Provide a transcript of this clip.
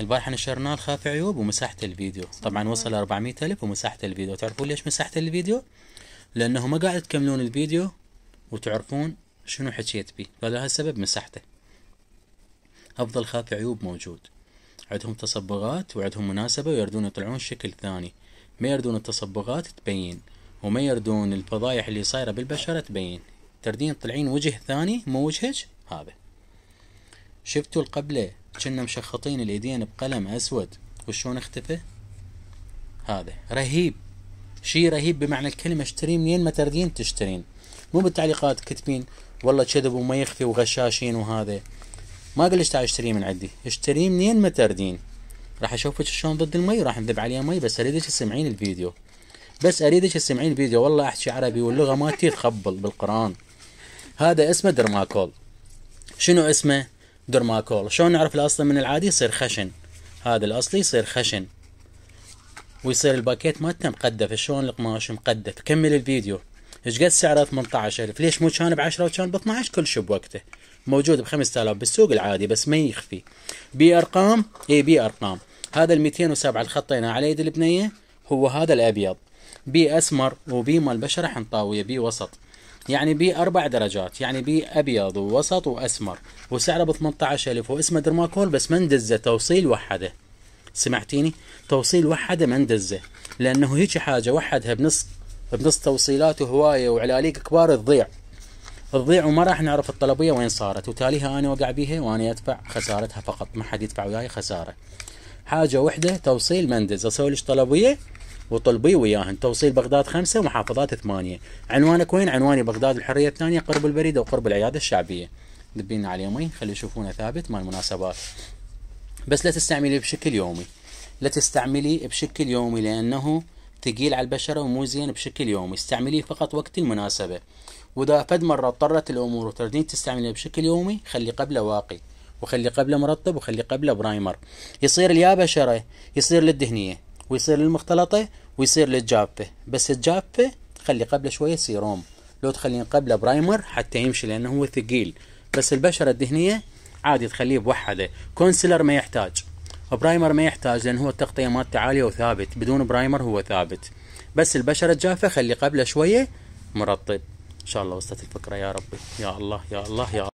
البارحة نشرناه الخافي عيوب ومساحة الفيديو طبعا وصل 400 ألف ومساحة الفيديو تعرفون ليش مساحة الفيديو؟ لأنه ما قاعد تكملون الفيديو وتعرفون شنو حكيت بيه فهذا السبب مساحته أفضل خاف عيوب موجود عندهم تصبغات وعندهم مناسبة ويردون يطلعون شكل ثاني ما يردون التصبغات تبين وما يردون الفضايح اللي صايرة بالبشرة تبين تردين تطلعين وجه ثاني مو وجهك هذا شفتوا القبلة كنا مشخطين الايدين بقلم اسود وشون اختفى هذا رهيب شيء رهيب بمعنى الكلمه اشتري منين ما تردين تشترين مو بالتعليقات كتبين والله كذب وما يخفي وغشاشين وهذا ما قلت تعال اشتري من عندي اشتري منين ما تردين راح اشوفك شلون ضد المي راح نذب عليها مي بس اريدك تسمعين الفيديو بس اريدك تسمعين الفيديو والله احكي عربي واللغه مالتي تخبل بالقران هذا اسمه درماكول شنو اسمه درماكول شلون نعرف الاصلي من العادي يصير خشن هذا الاصلي يصير خشن ويصير الباكيت مالته مقدف شلون القماش مقدف كمل الفيديو ايش قد سعره 18000 ليش مو كان ب 10 وكان ب 12 كل شيء بوقته موجود ب 5000 بالسوق العادي بس ما يخفي بي ارقام اي بي ارقام هذا ال 207 اللي خطيناه على يد البنيه هو هذا الابيض بي اسمر وبي مال بشره حنطاويه بي وسط يعني بي اربع درجات يعني بي ابيض ووسط وأسمر وسعره ب 18000 واسمه درماكول بس ما ندزه توصيل وحده سمعتيني توصيل وحده ما ندزه لأنه هيك حاجة وحدها بنص بنص توصيلات وهواية وعلاليق كبار تضيع تضيع وما راح نعرف الطلبية وين صارت وتاليها أنا وقع بيها وأنا أدفع خسارتها فقط ما حد يدفع وياي خسارة حاجة وحدة توصيل مندز أسوي لك طلبية وطلبي وياهن توصيل بغداد خمسة ومحافظات ثمانية عنوانك وين عنواني بغداد الحرية الثانية قرب البريدة وقرب العيادة الشعبية دبينا على يومين خلي يشوفونه ثابت مال المناسبات بس لا تستعمليه بشكل يومي لا تستعملي بشكل يومي لأنه ثقيل على البشرة ومو زين بشكل يومي استعمليه فقط وقت المناسبة وإذا فد مرة اضطرت الأمور وتردين تستعمليه بشكل يومي خلي قبله واقي وخلي قبله مرطب وخلي قبله برايمر يصير اليابشرة يصير للدهنية ويصير للمختلطة ويصير للجافه بس الجافه خلي قبله شوية سيروم لو تخلين قبله برايمر حتى يمشي لأنه هو ثقيل بس البشرة الدهنية عادي تخليه بوحده كونسلر ما يحتاج برايمر ما يحتاج لأن هو التغطية مالته عالية وثابت بدون برايمر هو ثابت بس البشرة الجافة خلي قبله شوية مرطب إن شاء الله وصلت الفكرة يا ربي يا الله يا الله يا الله